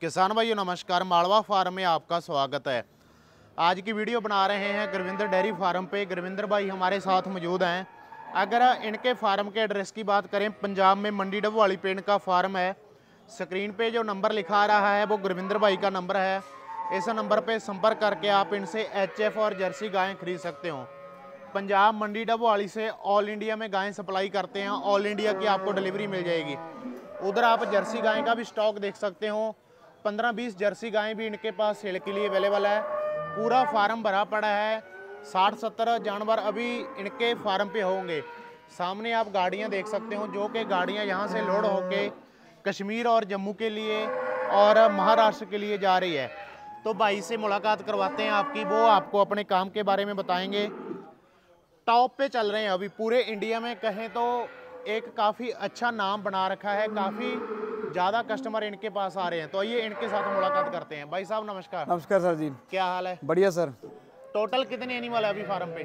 किसान भाइयों नमस्कार मालवा फार्म में आपका स्वागत है आज की वीडियो बना रहे हैं गुरविंदर डेयरी फार्म पे गुरविंदर भाई हमारे साथ मौजूद हैं अगर इनके फार्म के एड्रेस की बात करें पंजाब में मंडी डब वाली पेंट का फार्म है स्क्रीन पे जो नंबर लिखा रहा है वो गुरविंदर भाई का नंबर है इस नंबर पर संपर्क करके आप इनसे एच और जर्सी गायें खरीद सकते हो पंजाब मंडी डबवाली से ऑल इंडिया में गायें सप्लाई करते हैं ऑल इंडिया की आपको डिलीवरी मिल जाएगी उधर आप जर्सी गाय का भी स्टॉक देख सकते हो पंद्रह बीस जर्सी गायें भी इनके पास सेल के लिए अवेलेबल है पूरा फार्म भरा पड़ा है साठ सत्तर जानवर अभी इनके फार्म पे होंगे सामने आप गाड़ियाँ देख सकते हो जो कि गाड़ियाँ यहाँ से लोड होके कश्मीर और जम्मू के लिए और महाराष्ट्र के लिए जा रही है तो भाई से मुलाकात करवाते हैं आपकी वो आपको अपने काम के बारे में बताएंगे टॉप पे चल रहे हैं अभी पूरे इंडिया में कहें तो एक काफ़ी अच्छा नाम बना रखा है काफ़ी ज़्यादा कस्टमर इनके पास आ रहे हैं तो आइए इनके साथ मुलाकात करते हैं भाई साहब नमस्कार नमस्कार सर जी क्या हाल है बढ़िया सर टोटल कितने एनिमल है अभी फार्म पे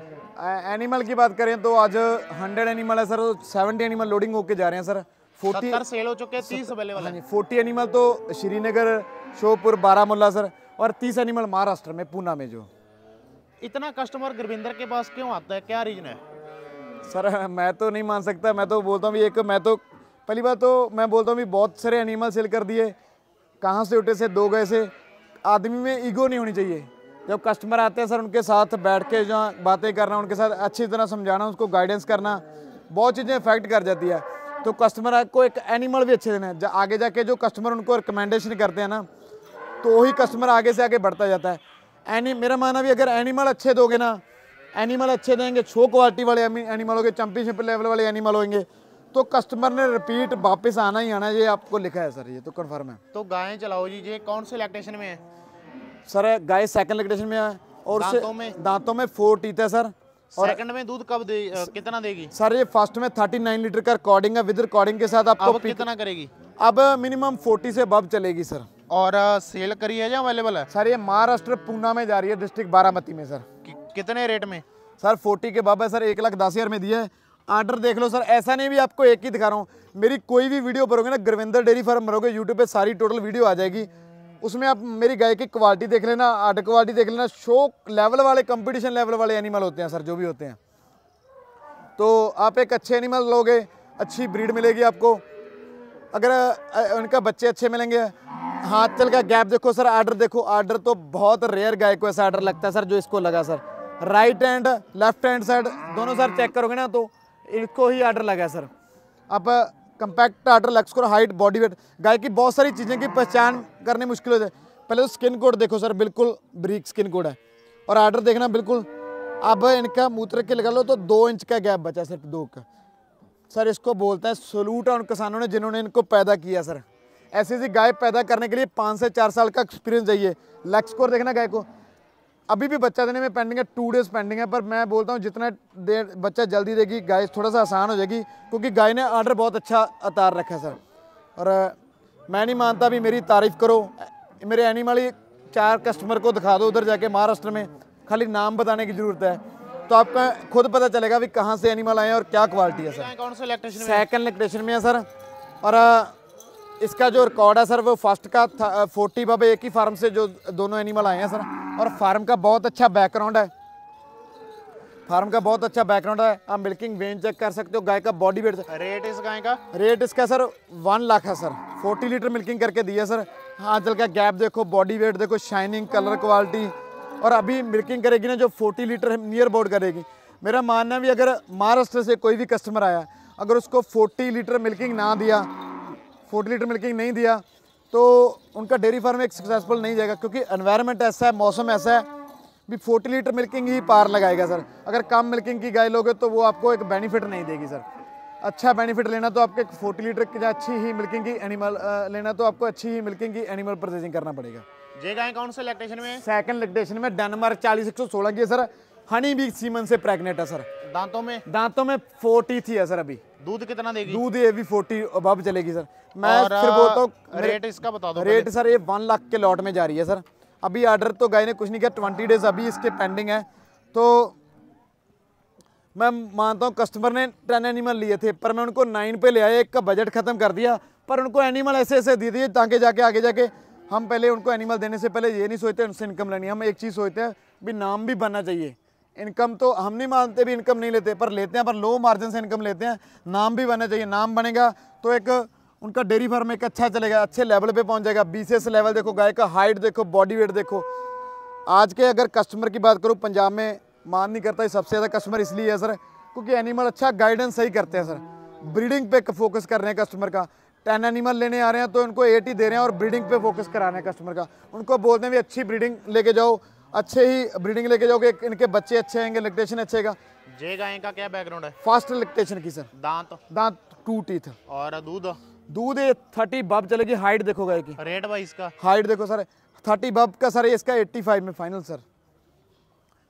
एनिमल की बात करें तो आज हंड्रेड एनिमल है सर सेवेंटी एनिमल लोडिंग होके जा रहे हैं सर फोर्टी सेल हो चुके हैं तीस अवेलेबल हाँ है फोर्टी एनिमल तो श्रीनगर श्योपुर बारामूला सर और तीस एनिमल महाराष्ट्र में पूना में जो इतना कस्टमर गुरविंदर के पास क्यों आता है क्या रीजन है सर मैं तो नहीं मान सकता मैं तो बोलता हूँ एक मैं तो पहली बात तो मैं बोलता हूँ भी बहुत सारे एनिमल सेल कर दिए कहाँ से उठे से दो गए से आदमी में ईगो नहीं होनी चाहिए जब कस्टमर आते हैं सर उनके साथ बैठ के जहाँ बातें करना उनके साथ अच्छी तरह समझाना उसको गाइडेंस करना बहुत चीज़ें इफेक्ट कर जाती है तो कस्टमर को एक एनिमल भी अच्छे देना है जा, आगे जाके जो कस्टमर उनको रिकमेंडेशन करते हैं ना तो वही कस्टमर आगे से आगे बढ़ता जाता है एनी मेरा मानना भी अगर एनिमल अच्छे दोगे ना एनिमल अच्छे देंगे छो क्वालिटी वाले एनिमल होंगे चैम्पियनशिप लेवल वाले एनिमल होंगे तो कस्टमर ने रिपीट वापस आना ही आना ये आपको लिखा है सर ये तो कन्फर्म है तो गाय चलाओ जी ये कौन से लैक्टेशन में है सर गाय सेकंड लैक्टेशन में है और दांतों में दांतों में फोर टीथ है सर और सेकंड में दूध कब दे कितना देगी सर ये फर्स्ट में थर्टी नाइन लीटर का रिकॉर्डिंग है विद रिकॉर्डिंग के साथ आपको कितना करेगी अब मिनिमम फोर्टी से अब चलेगी सर और सेल करी है या अवेलेबल है सर ये महाराष्ट्र पूना में जा रही है डिस्ट्रिक्ट बारामती में सर कितने रेट में सर फोर्टी के बब है सर एक लाख दस हजार में दिए आर्डर देख लो सर ऐसा नहीं भी आपको एक ही दिखा रहा हूँ मेरी कोई भी वीडियो भरोगे ना गुरविंदर डेयरी फार्म भरोगे यूट्यूब पे सारी टोटल वीडियो आ जाएगी उसमें आप मेरी गाय की क्वालिटी देख लेना आर्ट क्वालिटी देख लेना शो लेवल वाले कंपटीशन लेवल वाले एनिमल होते हैं सर जो भी होते हैं तो आप एक अच्छे एनिमल लोगे अच्छी ब्रीड मिलेगी आपको अगर उनका बच्चे अच्छे मिलेंगे हाथ चल का गैप देखो सर आर्डर देखो आर्डर तो बहुत रेयर गाय को ऐसा आर्डर लगता है सर जो इसको लगा sir right hand left hand side दोनों सर चेक करोगे ना तो इनको ही आर्डर लगा सर अब कंपैक्ट आर्डर लग सको हाइट बॉडी वेट गाय की बहुत सारी चीज़ें की पहचान करनी मुश्किल होते पहले तो स्किन कोड देखो सर बिल्कुल ब्रीक स्किन कोड है और आर्डर देखना बिल्कुल अब इनका मूत्र के लगा लो तो दो इंच का गैप बचा सिर्फ दो का सर इसको बोलते हैं सलूट है उन किसानों ने जिन्होंने इनको पैदा किया सर ऐसी ऐसी गाय पैदा करने के लिए पाँच से चार साल का एक्सपीरियंस चाहिए लक्स स्कोर देखना गाय को अभी भी बच्चा देने में पेंडिंग है टू डेज पेंडिंग है पर मैं बोलता हूँ जितना देर बच्चा जल्दी देगी गाय थोड़ा सा आसान हो जाएगी क्योंकि गाय ने आर्डर बहुत अच्छा अतार रखा है सर और मैं नहीं मानता भी मेरी तारीफ़ करो मेरे एनिमल ही चार कस्टमर को दिखा दो उधर जाके महाराष्ट्र में खाली नाम बताने की ज़रूरत है तो आपको खुद पता चलेगा भी कहाँ से एनिमल आए हैं और क्या क्वालिटी है सर कौन सेकंड इलेक्ट्रेशन में है सर और इसका जो रिकॉर्ड है सर वो फर्स्ट का था फोर्टी बाबे एक ही फार्म से जो दोनों एनिमल आए हैं सर और फार्म का बहुत अच्छा बैकग्राउंड है फार्म का बहुत अच्छा बैकग्राउंड है आप मिल्किंग वेन चेक कर सकते हो गाय का बॉडी वेट रेट इस गाय का रेट इसका सर वन लाख है सर फोर्टी लीटर मिल्किंग करके दी है सर आंचल का गैप देखो बॉडी वेट देखो शाइनिंग कलर क्वालिटी और अभी मिल्किंग करेगी ना जो फोर्टी लीटर नियर बोर्ड करेगी मेरा मानना भी अगर महाराष्ट्र से कोई भी कस्टमर आया अगर उसको फोर्टी लीटर मिल्किंग ना दिया 40 लीटर मिल्किंग नहीं दिया तो उनका डेयरी फार्म एक सक्सेसफुल नहीं जाएगा क्योंकि एनवायरनमेंट ऐसा है मौसम ऐसा है भी 40 लीटर मिल्किंग ही पार लगाएगा सर अगर कम मिल्किंग की गाय लोगे तो वो आपको एक बेनिफिट नहीं देगी सर अच्छा बेनिफिट लेना तो आपके फोर्टी लीटर की अच्छी ही मिल्किंग की एनिमल लेना तो आपको अच्छी ही मिल्किंग की एनिमल प्रोसेसिंग करना पड़ेगा जे गाय कौन से लैक्टेशन में सेकंड लैक्टेशन में डेनमार्क चालीस एक सौ की है सर हनी भी सीमन से प्रेगनेंट है सर दांतों में दांतों में फोर्टी थी है सर अभी दूध कितना देगी दूध ये भी फोर्टी अब चलेगी सर मैं फिर बोलता हूँ uh, रेट इसका बता दो रेट सर ये वन लाख के लॉट में जा रही है सर अभी ऑर्डर तो गाय ने कुछ नहीं किया ट्वेंटी डेज अभी इसके पेंडिंग है तो मैं मानता हूँ कस्टमर ने टेन एनिमल लिए थे पर मैं उनको नाइन पे ले आया एक का बजट ख़त्म कर दिया पर उनको एनिमल ऐसे ऐसे दे दिए ताकि जाके आगे जाके हम पहले उनको एनिमल देने से पहले ये नहीं सोचते उनसे इनकम लेनी हम एक चीज़ सोचते हैं भी नाम भी बनना चाहिए इनकम तो हम नहीं मानते भी इनकम नहीं लेते पर लेते हैं पर लो मार्जिन से इनकम लेते हैं नाम भी बनना चाहिए नाम बनेगा तो एक उनका डेयरी फार्म एक अच्छा चलेगा अच्छे लेवल पे पहुंच जाएगा बीसीएस लेवल देखो गाय का हाइट देखो बॉडी वेट देखो आज के अगर कस्टमर की बात करूँ पंजाब में मान नहीं करता सबसे ज़्यादा कस्टमर इसलिए है सर क्योंकि एनिमल अच्छा गाइडेंस सही करते हैं सर ब्रीडिंग पे फोकस कर रहे हैं कस्टमर का टेन एनिमल लेने आ रहे हैं तो उनको एटी दे रहे हैं और ब्रीडिंग पे फोकस करा रहे हैं कस्टमर का उनको बोलते हैं भी अच्छी ब्रीडिंग लेके जाओ अच्छे ही ब्रीडिंग लेके जाओगे इनके बच्चे अच्छे आएंगे लिक्टेशन अच्छे का जे गाय का क्या बैकग्राउंड है फास्ट लिक्टेशन की सर दांत दांत टू टीथ और दूध दूध ये थर्टी बब चलेगी हाइट देखोगे की रेट वाइज का हाइट देखो सर थर्टी बब का सर इसका एट्टी फाइव में फाइनल सर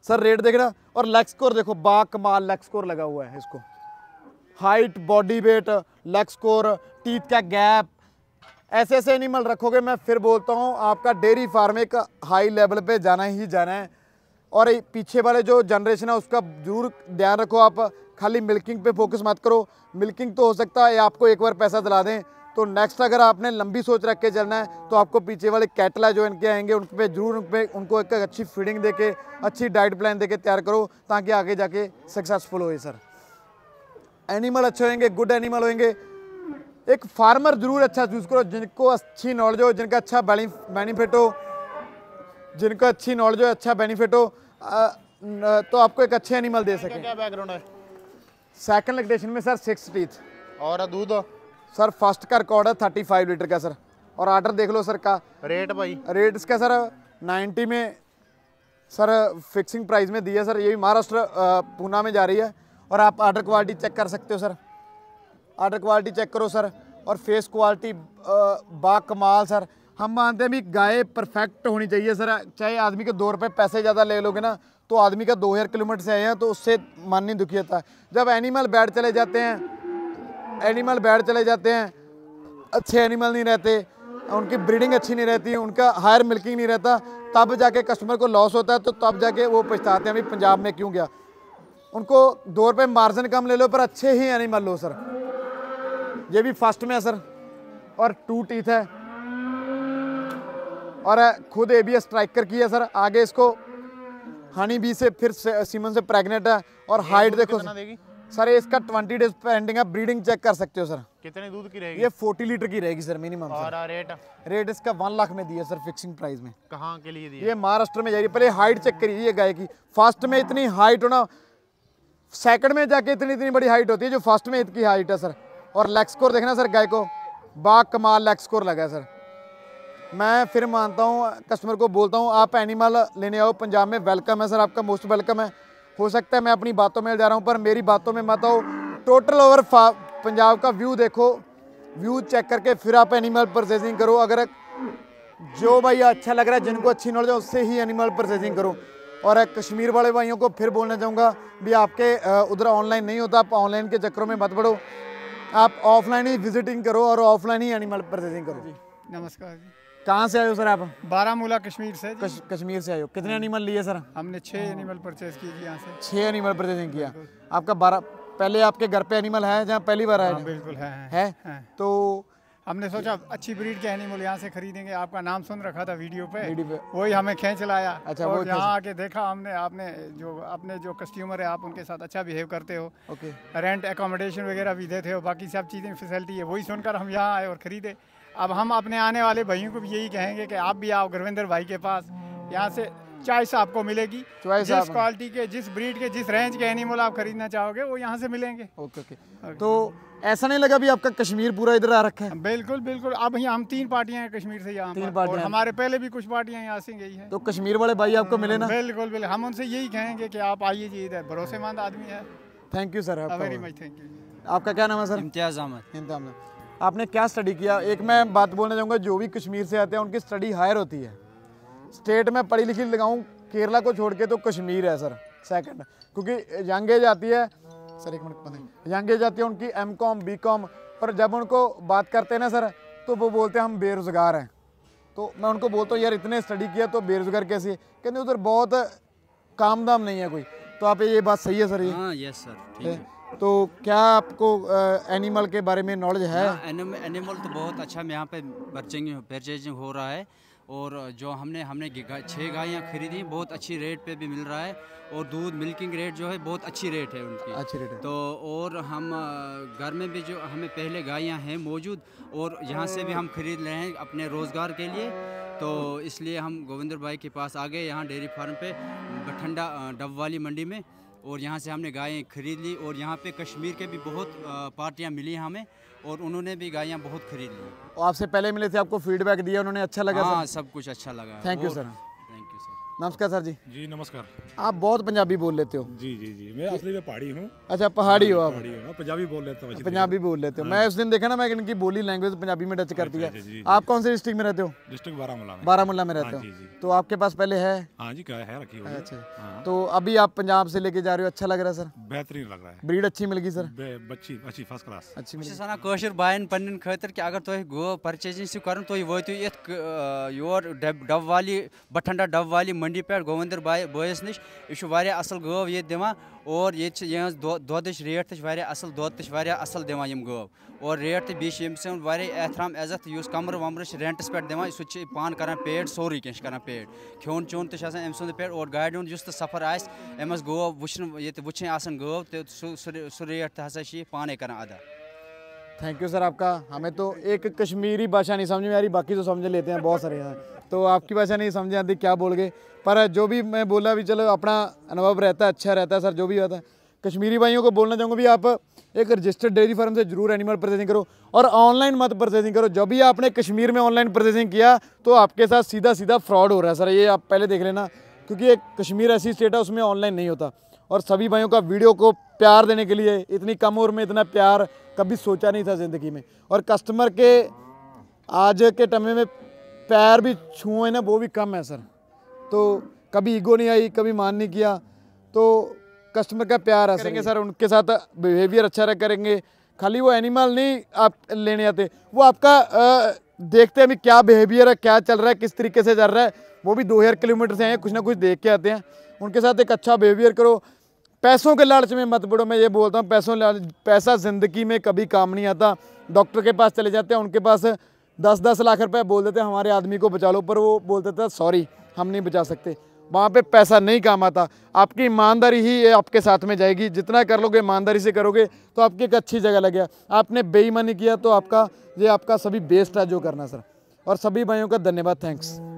सर रेट देखना और लेग स्कोर देखो बा कमाल लेग स्कोर लगा हुआ है इसको height body weight leg score teeth का गैप ऐसे ऐसे एनिमल रखोगे मैं फिर बोलता हूँ आपका डेयरी फार्म एक हाई लेवल पे जाना ही जाना है और पीछे वाले जो जनरेशन है उसका जरूर ध्यान रखो आप खाली मिल्किंग पे फोकस मत करो मिल्किंग तो हो सकता है आपको एक बार पैसा दिला दें तो नेक्स्ट अगर आपने लंबी सोच रख के चलना है तो आपको पीछे वाले कैटला जो इनके आएंगे उन पर जरूर उन पर उनको एक अच्छी फीडिंग दे के अच्छी डाइट प्लान दे के तैयार करो ताकि आगे जाके सक्सेसफुल हो सर एनिमल अच्छे होंगे गुड एनिमल होंगे एक फार्मर ज़रूर अच्छा चूज़ करो जिनको अच्छी नॉलेज हो जिनका अच्छा बेनिफिट हो जिनको अच्छी नॉलेज हो अच्छा बेनिफिट हो तो आपको एक अच्छे एनिमल दे सके क्या बैकग्राउंड है सेकंड में सर सिक्स टीथ और दूध सर फर्स्ट का रिकॉर्ड है थर्टी फाइव लीटर का सर और आर्डर देख लो सर का रेट भाई रेट इसका सर नाइन्टी में सर फिक्सिंग प्राइस में दिया सर ये भी महाराष्ट्र पूना में जा रही है और आप आर्डर क्वालिटी चेक कर सकते हो सर आर्डर क्वालिटी चेक करो सर और फेस क्वालिटी बा कमाल सर हम मानते हैं भी गाय परफेक्ट होनी चाहिए सर चाहे आदमी के दो रुपये पैसे ज़्यादा ले लोगे ना तो आदमी का दो हज़ार किलोमीटर से आए हैं तो उससे मन नहीं दुखी होता जब एनिमल बैठ चले जाते हैं एनिमल बैठ चले जाते हैं अच्छे एनिमल नहीं रहते उनकी ब्रीडिंग अच्छी नहीं रहती उनका हायर मिल्किंग नहीं रहता तब जाके कस्टमर को लॉस होता है तो तब जाके वो पछताते हैं भाई पंजाब में क्यों गया उनको दो रुपये मार्जिन कम ले लो पर अच्छे ही एनिमल लो सर ये भी फर्स्ट में है सर और टू टीथ है और खुद ए बी स्ट्राइकर की है सर आगे इसको हनी बी से फिर सीमन से प्रेग्नेंट है और हाइट देखो सर, सर इसका ट्वेंटी डेज पेंडिंग है ब्रीडिंग चेक कर सकते हो सर कितने दूध की रहेगी ये फोर्टी लीटर की रहेगी सर मिनिमम और सर। रेट रेट इसका वन लाख में दिया सर फिक्सिंग प्राइस में कहाँ के लिए दिया ये महाराष्ट्र में जाइए पहले हाइट चेक करिए गाय की फर्स्ट में इतनी हाइट होना सेकंड में जाके इतनी इतनी बड़ी हाइट होती है जो फर्स्ट में इतनी हाइट है सर और लेग स्कोर देखना सर गाय को बा कमाल लेग स्कोर लगा सर मैं फिर मानता हूँ कस्टमर को बोलता हूँ आप एनिमल लेने आओ पंजाब में वेलकम है सर आपका मोस्ट वेलकम है हो सकता है मैं अपनी बातों में जा रहा हूँ पर मेरी बातों में मत आओ टोटल ओवर पंजाब का व्यू देखो व्यू चेक करके फिर आप एनिमल प्रोसेसिंग करो अगर जो भाई अच्छा लग रहा है जिनको अच्छी नॉलेज है उससे ही एनिमल प्रोसेसिंग करो और कश्मीर वाले भाइयों को फिर बोलना चाहूँगा भी आपके उधर ऑनलाइन नहीं होता आप ऑनलाइन के चक्करों में मत पढ़ो आप ऑफलाइन ही विजिटिंग करो और ऑफलाइन ही एनिमल परचेजिंग करो जी नमस्कार जी कहाँ से आए हो सर आप बारामूला कश्मीर से कश, कश्मीर से आए हो कितने एनिमल लिए सर हमने छः एनिमल परचेज किए यहाँ से छः एनिमल परचेजिंग किया आपका बारह पहले आपके घर पे एनिमल है जहाँ पहली बार आए हाँ, बिल्कुल हाँ, हाँ। है? तो हमने सोचा अच्छी ब्रीड के एनिमल यहाँ से खरीदेंगे आपका नाम सुन रखा था वीडियो पे, पे। वही हमें खींच लाया अच्छा और यहाँ आके देखा हमने आपने जो अपने जो कस्टमर है आप उनके साथ अच्छा बिहेव करते हो ओके रेंट एकोमोडेशन वगैरह भी देते हो बाकी सब चीज़ें फैसिलिटी है वही सुनकर हम यहाँ आए और ख़रीदे अब हम अपने आने वाले भाइयों को भी यही कहेंगे कि आप भी आओ गुरविंदर भाई के पास यहाँ से चॉइस आपको मिलेगी जिस क्वालिटी के जिस ब्रीड के जिस रेंज के एनिमल आप खरीदना चाहोगे वो यहाँ से मिलेंगे ओके ओके तो ऐसा नहीं लगा भी आपका कश्मीर पूरा इधर आ रखा है बिल्कुल बिल्कुल अब यहाँ हम तीन पार्टियां हैं कश्मीर से यहाँ तीन पार्टियां हमारे पहले भी कुछ पार्टियां यहाँ से गई हैं तो कश्मीर वाले भाई आपको मिले ना बिल्कुल बिल्कुल हम उनसे यही कहेंगे कि आप आइए जी इधर भरोसेमंद आदमी है thank you sir very much thank you आपका क्या नाम है सर इम्तियाज अहमद इम्तियाज आपने क्या स्टडी किया एक मैं बात बोलना चाहूँगा जो भी कश्मीर से आते हैं उनकी स्टडी हायर होती है स्टेट में पढ़ी लिखी लगाऊँ केरला को छोड़ के तो कश्मीर है सर सेकंड क्योंकि यंग एज आती है सर एक मिनट बंद यंग एज आती है उनकी एम कॉम बी कॉम पर जब उनको बात करते हैं ना सर तो वो बोलते हैं हम बेरोज़गार हैं तो मैं उनको बोलता हूँ यार इतने स्टडी किया तो बेरोज़गार कैसे है कहते उधर बहुत काम दाम नहीं है कोई तो आप ये बात सही है सर ये हाँ यस सर ठीक है तो क्या आपको एनिमल के बारे में नॉलेज है एनिमल हाँ, तो बहुत अच्छा यहाँ पे बर्चिंग हो रहा है और जो हमने हमने छः गायें खरीदी बहुत अच्छी रेट पे भी मिल रहा है और दूध मिल्किंग रेट जो है बहुत अच्छी रेट है उनकी अच्छी रेट है तो और हम घर में भी जो हमें पहले गायें हैं मौजूद और यहाँ से भी हम खरीद रहे हैं अपने रोज़गार के लिए तो इसलिए हम गोविंदर भाई के पास आ गए यहाँ डेयरी फार्म पे बठंडा डब वाली मंडी में और यहाँ से हमने गायें खरीद ली और यहाँ पे कश्मीर के भी बहुत पार्टियाँ मिली हमें और उन्होंने भी गायें बहुत खरीद ली तो आपसे पहले मिले थे आपको फीडबैक दिया उन्होंने अच्छा लगा हाँ सब कुछ अच्छा लगा thank you sir thank you sir नमस्कार सर जी जी नमस्कार आप बहुत पंजाबी बोल लेते हो जी जी जी मैं असली में पहाड़ी हूँ अच्छा पहाड़ी हो आप पहाड़ी हाँ, पंजाबी बोल लेता हूँ पंजाबी बोल लेते हो हाँ। मैं उस दिन देखा ना मैं इनकी बोली लैंग्वेज पंजाबी में टच करती अच्छा, है अच्छा, आप कौन से डिस्ट्रिक्ट में रहते हो डिस्ट्रिक्ट बारामूला बारामूला में रहते हाँ, हो तो आपके पास पहले है हाँ जी क्या है रखी हुई अच्छा हाँ। तो अभी आप पंजाब से लेके जा रहे हो अच्छा लग रहा है सर बेहतरीन लग रहा है ब्रीड अच्छी मिलगी सर बच्ची अच्छी फर्स्ट क्लास अच्छी मिल सर कोशिर बायन पन्न खतर कि अगर तुम गो परचेजिंग से करो तुम वो इत तो योर डब वाली बठंडा डब वाली मंडी पे गोविंदर बाय बस नश यह असल गव ये दिवान और ये यहाँ दोद रेट असल दोद असल दिवान यम गव और रेट तो वारे एहतराम एजत इस कमर वमर रेंटस पे दिवान सह पान करान पेड सोरे कह करान पेड खोन चोन तम सुंद पे और गाड़ि हूँ तो सफर आमस गव वे वे वन गव तो सह रेट तो पान करान अदा थैंक यू सर आपका हमें तो एक कश्मीरी भाषा नहीं समझ में आ रही बाकी तो समझ लेते हैं बहुत सारे यहाँ तो आपकी भाषा नहीं समझ आती क्या बोल गए पर जो भी मैं बोला भी चलो अपना अनुभव रहता है अच्छा रहता है सर जो भी होता है कश्मीरी भाइयों को बोलना चाहूँगा भी आप एक रजिस्टर्ड डेयरी फार्म से जरूर एनिमल परचेजिंग करो और ऑनलाइन मत परचेजिंग करो जब भी आपने कश्मीर में ऑनलाइन परचेजिंग किया तो आपके साथ सीधा सीधा फ्रॉड हो रहा है सर ये आप पहले देख लेना क्योंकि एक कश्मीर ऐसी स्टेट है उसमें ऑनलाइन नहीं होता और सभी भाइयों का वीडियो को प्यार देने के लिए इतनी कम उम्र में इतना प्यार कभी सोचा नहीं था ज़िंदगी में और कस्टमर के आज के टमे में पैर भी छुए ना वो भी कम है सर तो कभी ईगो नहीं आई कभी मान नहीं किया तो कस्टमर का प्यार है सर सर उनके साथ बिहेवियर अच्छा रह करेंगे खाली वो एनिमल नहीं आप लेने आते वो आपका आ, देखते हैं अभी क्या बिहेवियर है क्या चल रहा है किस तरीके से चल रहा है वो भी दो हज़ार किलोमीटर से आए कुछ ना कुछ देख के आते हैं उनके साथ एक अच्छा बिहेवियर करो पैसों के लालच में मत बढ़ो मैं ये बोलता हूँ पैसों पैसा ज़िंदगी में कभी काम नहीं आता डॉक्टर के पास चले जाते हैं उनके पास दस दस लाख रुपए बोल देते हमारे आदमी को बचा लो पर वो बोलते थे सॉरी हम नहीं बचा सकते वहाँ पे पैसा नहीं काम आता आपकी ईमानदारी ही ये आपके साथ में जाएगी जितना कर लोगे ईमानदारी से करोगे तो आपकी एक अच्छी जगह लग गया आपने बेईमानी किया तो आपका ये आपका सभी बेस्ट है जो करना सर और सभी भाइयों का धन्यवाद थैंक्स